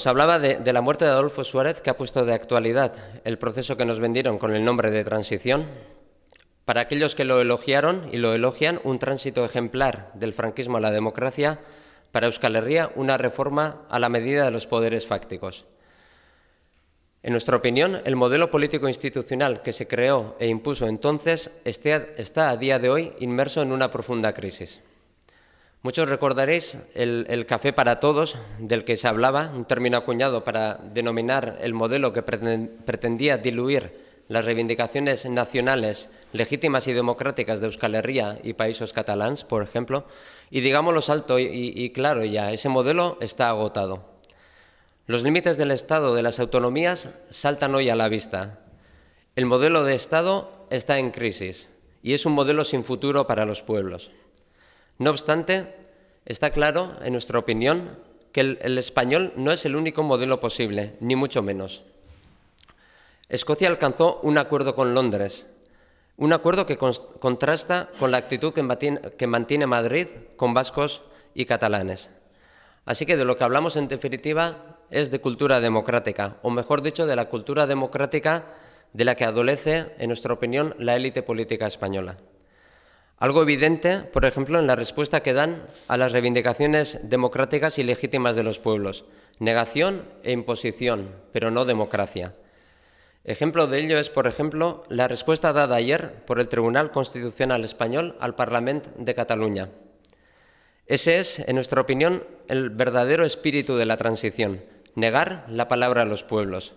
Nos hablaba de, de, la muerte de Adolfo Suárez que ha puesto de actualidad el proceso que nos vendieron con el nombre de transición. Para aquellos que lo elogiaron y lo elogian, un tránsito ejemplar del franquismo a la democracia, para Euskal Herria una reforma a la medida de los poderes fácticos. En nuestra opinión, el modelo político institucional que se creó e impuso entonces está a día de hoy inmerso en una profunda crisis. Muchos recordaréis el, café para todos, del que se hablaba, un término acuñado para denominar el modelo que pretendía diluir las reivindicaciones nacionales legítimas y democráticas de Euskal Herria y países catalans, por ejemplo, y digámoslo alto y, y claro ya, ese modelo está agotado. Los límites del Estado, de las autonomías, saltan hoy a la vista. El modelo de Estado está en crisis y es un modelo sin futuro para los pueblos. No obstante, Está claro, en nuestra opinión, que el, español no es el único modelo posible, ni mucho menos. Escocia alcanzó un acuerdo con Londres, un acuerdo que contrasta con la actitud que mantiene, Madrid con vascos y catalanes. Así que de lo que hablamos en definitiva es de cultura democrática, o mejor dicho, de la cultura democrática de la que adolece, en nuestra opinión, la élite política española. Algo evidente, por ejemplo, en la respuesta que dan a las reivindicaciones democráticas y legítimas de los pueblos. Negación e imposición, pero no democracia. Ejemplo de ello es, por ejemplo, la respuesta dada ayer por el Tribunal Constitucional Español al Parlamento de Cataluña. Ese es, en nuestra opinión, el verdadero espíritu de la transición, negar la palabra a los pueblos.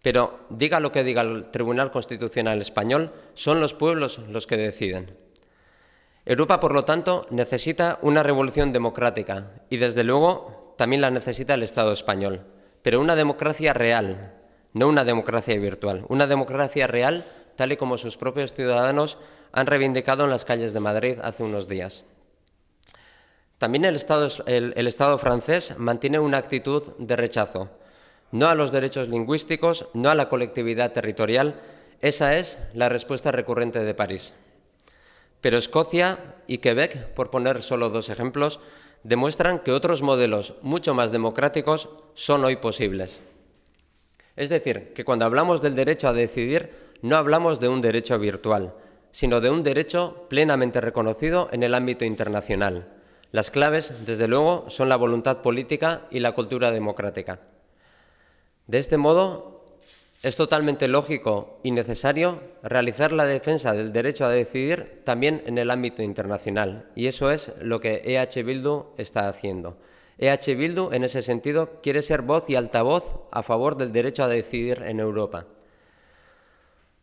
Pero, diga lo que diga el Tribunal Constitucional Español, son los pueblos los que deciden. Europa, por lo tanto, necesita una revolución democrática y, desde luego, también la necesita el Estado español, pero una democracia real, no una democracia virtual, una democracia real tal y como sus propios ciudadanos han reivindicado en las calles de Madrid hace unos días. También el Estado, francés mantiene una actitud de rechazo, no a los derechos lingüísticos, no a la colectividad territorial, esa es la respuesta recurrente de París. Pero Escocia y Quebec, por poner solo dos ejemplos, demuestran que otros modelos mucho más democráticos son hoy posibles. Es decir, que cuando hablamos del derecho a decidir, no hablamos de un derecho virtual, sino de un derecho plenamente reconocido en el ámbito internacional. Las claves, desde luego, son la voluntad política y la cultura democrática. De este modo, es totalmente lógico y necesario realizar la defensa del derecho a decidir también en el ámbito internacional, y eso es lo que EH Bildu está haciendo. EH Bildu, en ese sentido, quiere ser voz y altavoz a favor del derecho a decidir en Europa.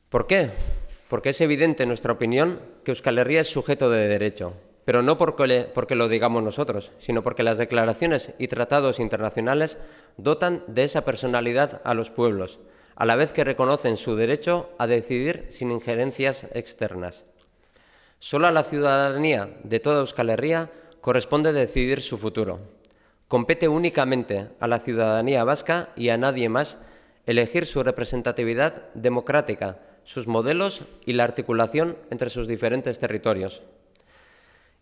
¿Por qué? Porque es evidente, en nuestra opinión, que Euskal Herria es sujeto de derecho, pero no porque, lo digamos nosotros, sino porque las declaraciones y tratados internacionales dotan de esa personalidad a los pueblos a la vez que reconocen su derecho a decidir sin injerencias externas. Solo a la ciudadanía de toda Euskal Herria corresponde decidir su futuro. Compete únicamente a la ciudadanía vasca y a nadie más elegir su representatividad democrática, sus modelos y la articulación entre sus diferentes territorios.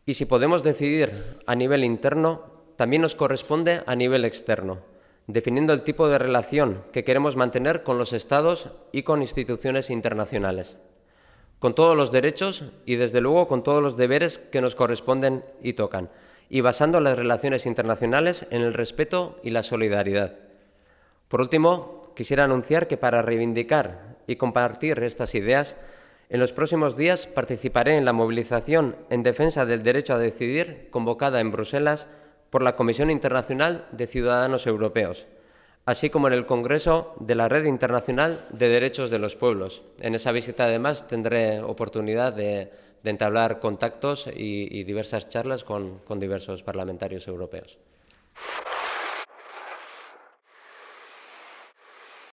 Y si podemos decidir a nivel interno, también nos corresponde a nivel externo definiendo el tipo de relación que queremos mantener con los estados y con instituciones internacionales, con todos los derechos y desde luego con todos los deberes que nos corresponden y tocan, y basando las relaciones internacionales en el respeto y la solidaridad. Por último, quisiera anunciar que para reivindicar y compartir estas ideas, en los próximos días participaré en la movilización en defensa del derecho a decidir convocada en Bruselas por la Comisión Internacional de Ciudadanos Europeos, así como en el Congreso de la Red Internacional de Derechos de los Pueblos. En esa visita, además, tendré oportunidad de, entablar contactos y, diversas charlas con diversos parlamentarios europeos.